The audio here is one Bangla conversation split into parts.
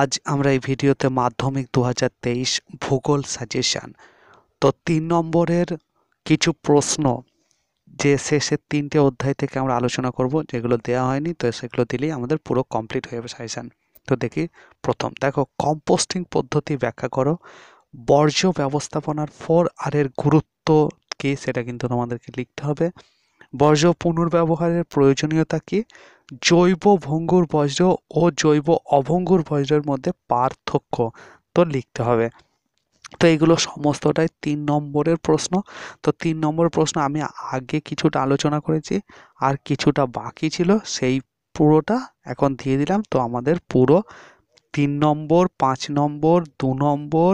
আজ আমরা এই ভিডিওতে মাধ্যমিক দু ভূগোল সাজেশান তো তিন নম্বরের কিছু প্রশ্ন যে শেষের তিনটে অধ্যায় থেকে আমরা আলোচনা করব যেগুলো দেওয়া হয়নি তো সেগুলো দিলেই আমাদের পুরো কমপ্লিট হয়ে যাবে সাজেশান তো দেখি প্রথম দেখো কম্পোস্টিং পদ্ধতি ব্যাখ্যা করো বর্জ্য ব্যবস্থাপনার ফোর আর এর গুরুত্ব কী সেটা কিন্তু তোমাদেরকে লিখতে হবে বর্জ্য পুনর্ব্যবহারের প্রয়োজনীয়তা কী জৈব ভঙ্গুর বর্জ্য ও জৈব অভঙ্গুর বর্জ্যের মধ্যে পার্থক্য তো লিখতে হবে তো এগুলো সমস্তটাই তিন নম্বরের প্রশ্ন তো তিন নম্বর প্রশ্ন আমি আগে কিছুটা আলোচনা করেছি আর কিছুটা বাকি ছিল সেই পুরোটা এখন দিয়ে দিলাম তো আমাদের পুরো তিন নম্বর পাঁচ নম্বর দু নম্বর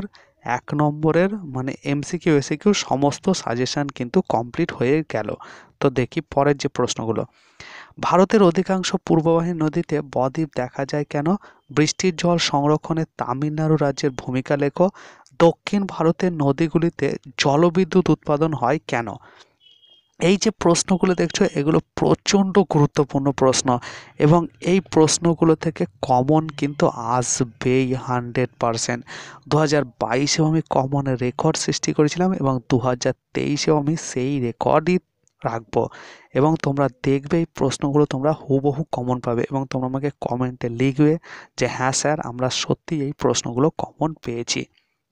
এক নম্বরের মানে এমসিকিউ এসিকিউ সমস্ত সাজেশান কিন্তু কমপ্লিট হয়ে গেল তো দেখি পরের যে প্রশ্নগুলো ভারতের অধিকাংশ পূর্ববাহী নদীতে বদ্বীপ দেখা যায় কেন বৃষ্টির জল সংরক্ষণে তামিলনাড়ু রাজ্যের ভূমিকা লেখো দক্ষিণ ভারতের নদীগুলিতে জলবিদ্যুৎ উৎপাদন হয় কেন এই যে প্রশ্নগুলো দেখছো এগুলো প্রচণ্ড গুরুত্বপূর্ণ প্রশ্ন এবং এই প্রশ্নগুলো থেকে কমন কিন্তু আসবেই হান্ড্রেড পারসেন্ট দু হাজার বাইশেও আমি কমন রেকর্ড সৃষ্টি করেছিলাম এবং দু হাজার তেইশেও আমি সেই রেকর্ডই রাখবো এবং তোমরা দেখবে এই প্রশ্নগুলো তোমরা হুবহু কমন পাবে এবং তোমরা আমাকে কমেন্টে লিখবে যে হ্যাঁ স্যার আমরা সত্যি এই প্রশ্নগুলো কমন পেয়েছি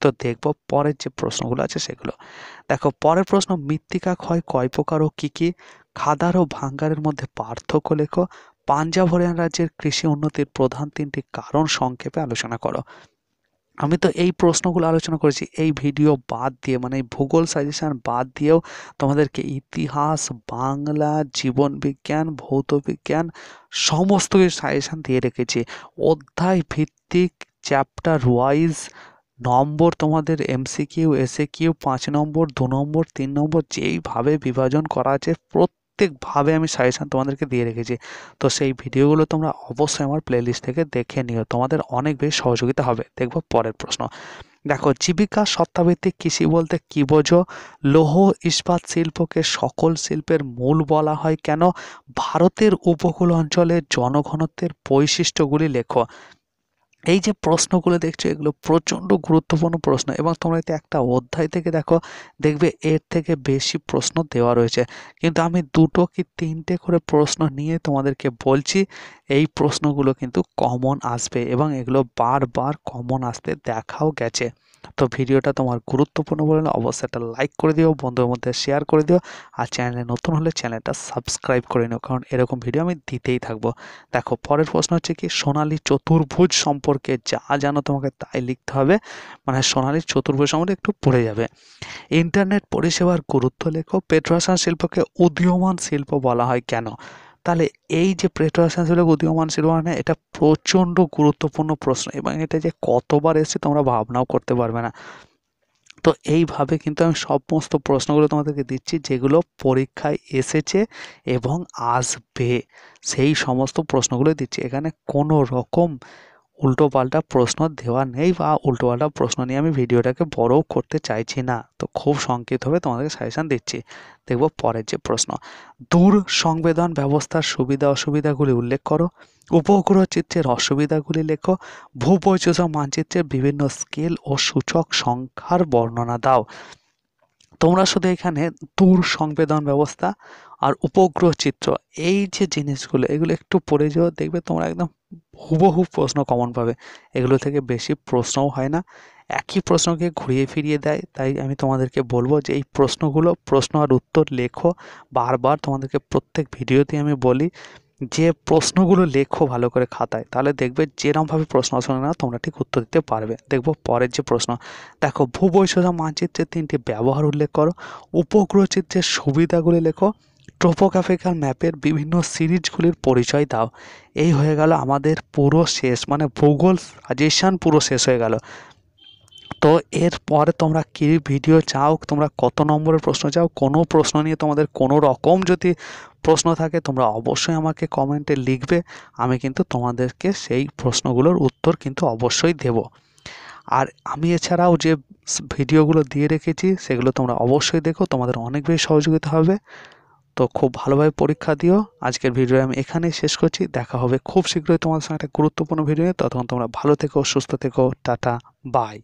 তো দেখব পরের যে প্রশ্নগুলো আছে সেগুলো দেখো পরের প্রশ্ন মৃত্তিকা ক্ষয় কয় প্রকার ও কী কী খাদার ও ভাঙ্গারের মধ্যে পার্থক্য লেখো পাঞ্জাব হরিয়ানা রাজ্যের কৃষি উন্নতির প্রধান তিনটি কারণ সংক্ষেপে আলোচনা করো আমি তো এই প্রশ্নগুলো আলোচনা করেছি এই ভিডিও বাদ দিয়ে মানে ভূগোল সাজেশান বাদ দিয়েও তোমাদেরকে ইতিহাস বাংলা জীবন বিজ্ঞান ভৌত বিজ্ঞান সমস্ত কিছু সাজেশান দিয়ে রেখেছি অধ্যায় ভিত্তিক চ্যাপ্টার ওয়াইজ নম্বর তোমাদের এমসি কিউ এসে কিউ পাঁচ নম্বর দু নম্বর তিন নম্বর যেইভাবে বিভাজন করা আছে প্রত্যেক প্রত্যেকভাবে আমি সাজেশান তোমাদেরকে দিয়ে রেখেছি তো সেই ভিডিওগুলো তোমরা অবশ্যই আমার প্লেলিস্ট থেকে দেখে নিও তোমাদের অনেক বেশি সহযোগিতা হবে দেখবো পরের প্রশ্ন দেখো জীবিকা সত্তাভিত্তিক কৃষি বলতে কী বোঝো লৌহ ইস্পাত শিল্পকে সকল শিল্পের মূল বলা হয় কেন ভারতের উপকূল অঞ্চলে জনঘনত্বের বৈশিষ্ট্যগুলি লেখো এই যে প্রশ্নগুলো দেখছো এগুলো প্রচণ্ড গুরুত্বপূর্ণ প্রশ্ন এবং তোমরা এতে একটা অধ্যায় থেকে দেখো দেখবে এর থেকে বেশি প্রশ্ন দেওয়া রয়েছে কিন্তু আমি দুটো কি তিনটে করে প্রশ্ন নিয়ে তোমাদেরকে বলছি এই প্রশ্নগুলো কিন্তু কমন আসবে এবং এগুলো বারবার কমন আসতে দেখাও গেছে তো ভিডিওটা তোমার গুরুত্বপূর্ণ বলে অবশ্যই একটা লাইক করে দিও বন্ধুর মধ্যে শেয়ার করে দিও আর চ্যানেলে নতুন হলে চ্যানেলটা সাবস্ক্রাইব করে নিও কারণ এরকম ভিডিও আমি দিতেই থাকবো দেখো পরের প্রশ্ন হচ্ছে কি সোনালি চতুর্ভুজ সম্পর্কে যা জানো তোমাকে তাই লিখতে হবে মানে সোনালি চতুর্ভুজ সম্পর্কে একটু পড়ে যাবে ইন্টারনেট পরিষেবার গুরুত্ব লেখো পেট্রোশন শিল্পকে উদীয়মান শিল্প বলা হয় কেন তাহলে এই যে প্রেটর সেন্সগুলো উদীয়মান ছিল মানে এটা প্রচণ্ড গুরুত্বপূর্ণ প্রশ্ন এবং এটা যে কতবার এসছে তোমরা ভাবনাও করতে পারবে না তো এইভাবে কিন্তু আমি সমস্ত প্রশ্নগুলো তোমাদেরকে দিচ্ছি যেগুলো পরীক্ষায় এসেছে এবং আসবে সেই সমস্ত প্রশ্নগুলো দিচ্ছি এখানে কোনো রকম উল্টোপাল্টা প্রশ্ন দেওয়া নেই বা উল্টোপাল্টা প্রশ্ন নিয়ে আমি ভিডিওটাকে বড়ও করতে চাইছি না তো খুব হবে তোমাদেরকে সাজেশান দিচ্ছি দেখব পরের যে প্রশ্ন দূর সংবেদন ব্যবস্থার সুবিধা অসুবিধাগুলি উল্লেখ করো উপগ্রহ চিত্রের অসুবিধাগুলি লেখো ভূপরিচিত মানচিত্রের বিভিন্ন স্কেল ও সূচক সংখ্যার বর্ণনা দাও তোমরা শুধু এখানে দূর সংবেদন ব্যবস্থা আর উপগ্রহ চিত্র এই যে জিনিসগুলো এগুলো একটু পড়ে যাও দেখবে তোমরা একদম হুবহু প্রশ্ন কমন পাবে এগুলো থেকে বেশি প্রশ্নও হয় না একই প্রশ্নকে ঘুরিয়ে ফিরিয়ে দেয় তাই আমি তোমাদেরকে বলবো যে এই প্রশ্নগুলো প্রশ্ন আর উত্তর লেখো বারবার তোমাদেরকে প্রত্যেক ভিডিওতে আমি বলি যে প্রশ্নগুলো লেখো ভালো করে খাতায় তাহলে দেখবে যেরমভাবে প্রশ্ন আসবে না তোমরা ঠিক উত্তর দিতে পারবে দেখবো পরের যে প্রশ্ন দেখো ভূবৈশা মানচিত্রের তিনটি ব্যবহার উল্লেখ করো উপগ্রহ চিত্রের সুবিধাগুলি লেখো টোপোগ্রাফিক্যাল ম্যাপের বিভিন্ন সিরিজগুলির পরিচয় দাও এই হয়ে গেল আমাদের পুরো শেষ মানে ভূগোল সাজেশান পুরো শেষ হয়ে গেল তো এরপরে তোমরা কী ভিডিও চাও তোমরা কত নম্বরের প্রশ্ন চাও কোনো প্রশ্ন নিয়ে তোমাদের কোনো রকম যদি প্রশ্ন থাকে তোমরা অবশ্যই আমাকে কমেন্টে লিখবে আমি কিন্তু তোমাদেরকে সেই প্রশ্নগুলোর উত্তর কিন্তু অবশ্যই দেব আর আমি এছাড়াও যে ভিডিওগুলো দিয়ে রেখেছি সেগুলো তোমরা অবশ্যই দেখো তোমাদের অনেক বেশি সহযোগিতা হবে তো খুব ভালোভাবে পরীক্ষা দিও আজকের ভিডিও আমি এখানেই শেষ করছি দেখা হবে খুব শীঘ্রই তোমাদের সঙ্গে একটা গুরুত্বপূর্ণ ভিডিও তখন তোমরা ভালো থেকো সুস্থ থেকো টাটা বাই